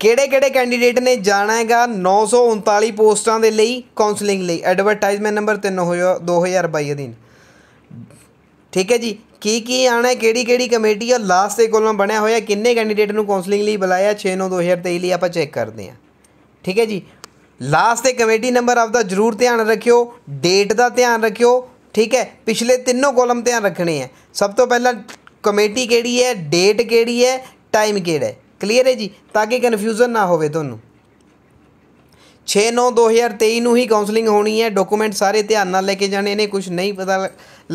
ਕਿਹੜੇ-ਕਿਹੜੇ candidate ਨੇ ਜਾਣਾ ਹੈਗਾ 939 ਪੋਸਟਾਂ ਦੇ ਲਈ ਕਾਉਂਸਲਿੰਗ ਲਈ ਐਡਵਰਟਾਈਜ਼ਮੈਂਟ ਨੰਬਰ 3 2022 ਅਧੀਨ ਠੀਕ ਹੈ ਜੀ ਕੀ ਕੀ ਆਣਾ ਹੈ ਕਿਹੜੀ ਕਿਹੜੀ ਕਮੇਟੀ ਆ ਲਾਸਟ ਦੇ ਕੋਲੋਂ ਬਣਿਆ ਹੋਇਆ ਕਿੰਨੇ ਕੈਂਡੀਡੇਟ ਨੂੰ ਕਾਉਂਸਲਿੰਗ ਲਈ ਬੁਲਾਇਆ 6 9 2023 ਲਈ ਆਪਾਂ ਚੈੱਕ ਕਰਦੇ ਹਾਂ ਠੀਕ ਹੈ ਜੀ ਲਾਸਟ ਦੇ ਕਮੇਟੀ ਨੰਬਰ ਆਪਦਾ ਜ਼ਰੂਰ ਧਿਆਨ ਰੱਖਿਓ ਡੇਟ ਦਾ ਧਿਆਨ ਰੱਖਿਓ ਠੀਕ ਹੈ ਪਿਛਲੇ ਤਿੰਨੋਂ ਕਾਲਮ ਧਿਆਨ ਰੱਖਣੇ ਆ ਸਭ ਤੋਂ ਪਹਿਲਾਂ ਕਮੇਟੀ ਕਿਹੜੀ ਹੈ ਡੇਟ ਕਿਹੜੀ ਹੈ ਟਾਈਮ ਕਿਹੜਾ ਹੈ ਕਲੀਅਰ ਹੈ ਜੀ ਤਾਂ ਕਿ ਕਨਫਿਊਜ਼ਨ ਨਾ ਹੋਵੇ ਤੁਹਾਨੂੰ 6 9 2023 ਨੂੰ ਹੀ ਕਾਉਂਸਲਿੰਗ ਹੋਣੀ ਹੈ ਡਾਕੂਮੈਂਟ ਸਾਰੇ ਧਿਆਨ ਨਾਲ ਲੈ ਕੇ ਜਾਣੇ ਨੇ ਕੁਝ ਨਹੀਂ ਪਤਾ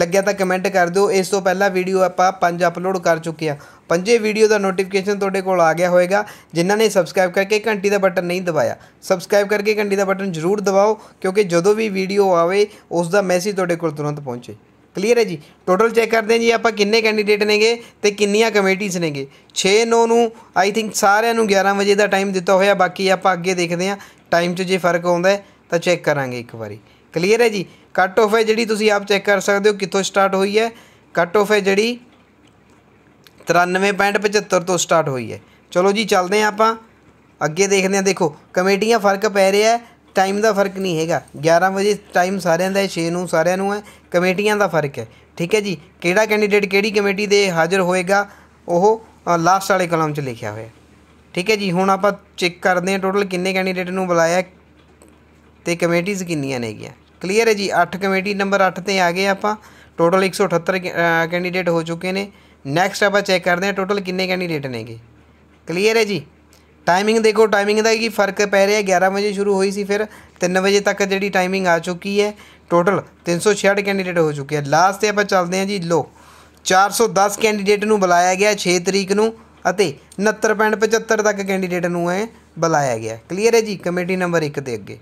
ਲੱਗਿਆ ਤਾਂ ਕਮੈਂਟ ਕਰ ਦਿਓ ਇਸ ਤੋਂ ਪਹਿਲਾਂ ਵੀਡੀਓ ਆਪਾਂ ਪੰਜ ਅਪਲੋਡ ਕਰ ਚੁੱਕੇ ਆ ਪੰਜੇ ਵੀਡੀਓ ਦਾ ਨੋਟੀਫਿਕੇਸ਼ਨ ਤੁਹਾਡੇ ਕੋਲ ਆ ਗਿਆ ਹੋਵੇਗਾ ਜਿਨ੍ਹਾਂ ਨੇ ਸਬਸਕ੍ਰਾਈਬ ਕਰਕੇ ਘੰਟੀ ਦਾ ਬਟਨ ਨਹੀਂ ਦਬਾਇਆ ਸਬਸਕ੍ਰਾਈਬ ਕਰਕੇ ਘੰਟੀ ਦਾ ਬਟਨ ਜ਼ਰੂਰ ਦਬਾਓ ਕਿਉਂਕਿ ਜਦੋਂ ਵੀ ਵੀਡੀਓ ਆਵੇ ਉਸ ਦਾ ਮੈਸੇਜ ਤੁਹਾਡੇ ਕੋਲ ਤੁਰੰਤ ਪਹੁੰਚੇ ਕਲੀਅਰ ਹੈ ਜੀ ਟੋਟਲ ਚੈੱਕ ਕਰਦੇ ਹਾਂ ਜੀ ਆਪਾਂ ਕਿੰਨੇ ਕੈਂਡੀਡੇਟ ਨੇਗੇ ਤੇ ਕਿੰਨੀਆਂ ਕਮੇਟੀਆਂ ਨੇਗੇ 6 9 ਨੂੰ ਆਈ ਥਿੰਕ ਸਾਰਿਆਂ ਨੂੰ 11 ਵਜੇ ਦਾ ਟਾਈਮ ਦਿੱਤਾ ਹੋਇਆ ਬਾਕੀ ਆਪਾਂ ਅੱਗੇ ਦੇਖਦੇ ਹਾਂ ਟਾਈਮ 'ਚ ਜੇ ਫਰਕ ਆਉਂਦਾ ਤਾਂ ਚੈੱਕ ਕਰਾਂਗੇ ਇੱਕ ਵਾਰੀ ਕਲੀਅਰ ਹੈ ਜੀ ਕੱਟ ਆਫ ਹੈ ਜਿਹੜੀ ਤੁਸੀਂ ਆਪ ਚੈੱਕ ਕਰ ਸਕਦੇ ਹੋ ਕਿੱਥੋਂ ਸਟਾਰਟ ਹੋਈ ਹੈ ਕੱਟ ਆਫ ਹੈ ਜਿਹੜੀ 93.75 ਤੋਂ ਸਟਾਰਟ ਹੋਈ ਹੈ ਚਲੋ ਜੀ ਚੱਲਦੇ ਆਂ ਆਪਾਂ ਅੱਗੇ ਦੇਖਦੇ ਆਂ ਦੇਖੋ ਕਮੇਟੀਆਂ ਫਰਕ ਪੈ ਰਿਹਾ ਟਾਈਮ ਦਾ ਫਰਕ ਨਹੀਂ ਹੈਗਾ 11 ਵਜੇ ਟਾਈਮ ਸਾਰਿਆਂ ਦਾ ਹੈ 6 ਨੂੰ ਸਾਰਿਆਂ ਨੂੰ ਹੈ ਕਮੇਟੀਆਂ ਦਾ ਫਰਕ ਹੈ ਠੀਕ ਹੈ ਜੀ ਕਿਹੜਾ ਕੈਂਡੀਡੇਟ ਕਿਹੜੀ ਕਮੇਟੀ ਦੇ ਹਾਜ਼ਰ ਹੋਏਗਾ ਉਹ ਲਾਸਟ ਵਾਲੇ ਕਲਮ 'ਚ ਲਿਖਿਆ ਹੋਇਆ ਠੀਕ ਹੈ ਜੀ ਹੁਣ ਆਪਾਂ ਚੈੱਕ ਕਰਦੇ ਹਾਂ ਟੋਟਲ ਕਿੰਨੇ ਕੈਂਡੀਡੇਟ ਨੂੰ ਬੁਲਾਇਆ ਤੇ ਕਮੇਟੀਆਂ ਕਿੰਨੀਆਂ ਨੇਗੀਆਂ ਕਲੀਅਰ ਹੈ ਜੀ 8 ਕਮੇਟੀ ਨੰਬਰ 8 ਤੇ ਆ ਗਏ ਆਪਾਂ ਟੋਟਲ 178 ਕੈਂਡੀਡੇਟ ਹੋ ਚੁੱਕੇ ਨੇ ਨੈਕਸਟ ਆਪਾਂ ਚੈੱਕ ਕਰਦੇ ਹਾਂ ਟੋਟਲ ਕਿੰਨੇ ਕੈਂਡੀਡੇਟ ਨੇਗੇ ਕਲੀਅਰ ਹੈ ਜੀ ਟਾਈਮਿੰਗ ਦੇਖੋ ਟਾਈਮਿੰਗ ਦਾ ਕੀ ਫਰਕ ਪੈ ਰਿਹਾ 11 ਵਜੇ ਸ਼ੁਰੂ ਹੋਈ ਸੀ ਫਿਰ 3 ਵਜੇ ਤੱਕ ਜਿਹੜੀ ਟਾਈਮਿੰਗ ਆ ਚੁੱਕੀ ਹੈ ਟੋਟਲ 366 ਕੈਂਡੀਡੇਟ ਹੋ ਚੁੱਕੇ ਆ ਲਾਸਟ ਤੇ ਆਪਾਂ ਚੱਲਦੇ ਆਂ ਜੀ ਲੋ 410 ਕੈਂਡੀਡੇਟ ਨੂੰ ਬੁਲਾਇਆ ਗਿਆ 6 ਤਰੀਕ ਨੂੰ ਅਤੇ 69.75 ਤੱਕ ਕੈਂਡੀਡੇਟ ਨੂੰ ਐ ਬੁਲਾਇਆ ਗਿਆ ਕਲੀਅਰ ਹੈ ਜੀ ਕਮੇਟੀ ਨੰਬਰ 1 ਦੇ ਅੱਗੇ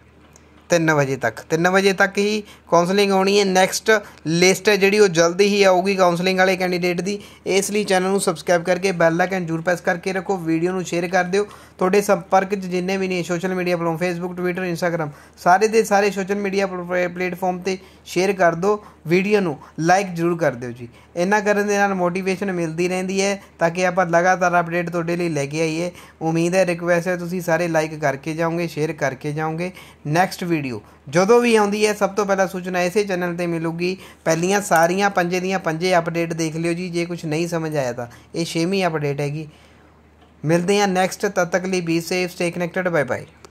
3 ਵਜੇ ਤੱਕ 3 ਵਜੇ ਤੱਕ ਹੀ ਕਾਉਂਸਲਿੰਗ ਆਉਣੀ ਹੈ ਨੈਕਸਟ ਲਿਸਟ ਹੈ ਜਿਹੜੀ ਉਹ ਜਲਦੀ ਹੀ ਆਊਗੀ ਕਾਉਂਸਲਿੰਗ ਵਾਲੇ ਕੈਂਡੀਡੇਟ ਦੀ ਇਸ ਲਈ ਚੈਨਲ ਨੂੰ ਸਬਸਕ੍ਰਾਈਬ ਕਰਕੇ ਬੈਲ ਆਈਕਨ ਜ਼ਰੂਰ ਪ੍ਰੈਸ ਕਰਕੇ ਰੱਖੋ ਵੀਡੀਓ ਨੂੰ ਸ਼ੇਅਰ ਕਰ ਦਿਓ ਤੁਹਾਡੇ ਸੰਪਰਕ 'ਚ ਜਿੰਨੇ ਵੀ ਨੇ social media platform Facebook Twitter Instagram ਸਾਰੇ ਦੇ ਸਾਰੇ ਸੋਸ਼ਲ ਮੀਡੀਆ ਪਲੇਟਫਾਰਮ ਤੇ ਸ਼ੇਅਰ ਕਰ ਦਿਓ ਵੀਡੀਓ ਨੂੰ ਲਾਈਕ ਜ਼ਰੂਰ ਕਰ ਦਿਓ ਜੀ ਇਹਨਾਂ ਕਰਨ ਦੇ ਨਾਲ ਮੋਟੀਵੇਸ਼ਨ ਮਿਲਦੀ ਰਹਿੰਦੀ ਹੈ ਤਾਂ ਕਿ ਆਪਾਂ ਲਗਾਤਾਰ ਅਪਡੇਟ ਤੁਹਾਡੇ ਲਈ ਲੈ ਕੇ ਆਈਏ ਉਮੀਦ ਹੈ ਰਿਕੁਐਸਟ ਹੈ ਤੁਸੀਂ ਸਾਰੇ ਲਾਈਕ ਕਰਕੇ ਜਾਓਗੇ ਸ਼ੇਅਰ ਕਰਕੇ ਜਾਓਗੇ ਨੈਕਸਟ ਵੀਡੀਓ ਜਦੋਂ ਵੀ ਆਉਂਦੀ ਹੈ ਸਭ ਤੋਂ ਪਹਿਲਾਂ ਸੂਚਨਾ ਇਸੇ ਚੈਨਲ ਤੇ ਮਿਲੂਗੀ ਪਹਿਲੀਆਂ ਸਾਰੀਆਂ ਪੰਜੇ ਦੀਆਂ ਪੰਜੇ ਅਪਡੇਟ ਦੇਖ ਲਿਓ ਜੀ ਜੇ ਕੁਝ ਨਹੀਂ ਸਮਝ ਆਇਆ ਤਾਂ ਇਹ 6ਵੀਂ ਅਪਡੇਟ ਹੈਗੀ ਮਿਲਦੇ ਹਾਂ ਨੈਕਸਟ ਤਦ ਤੱਕ ਲਈ be safe stay connected bye bye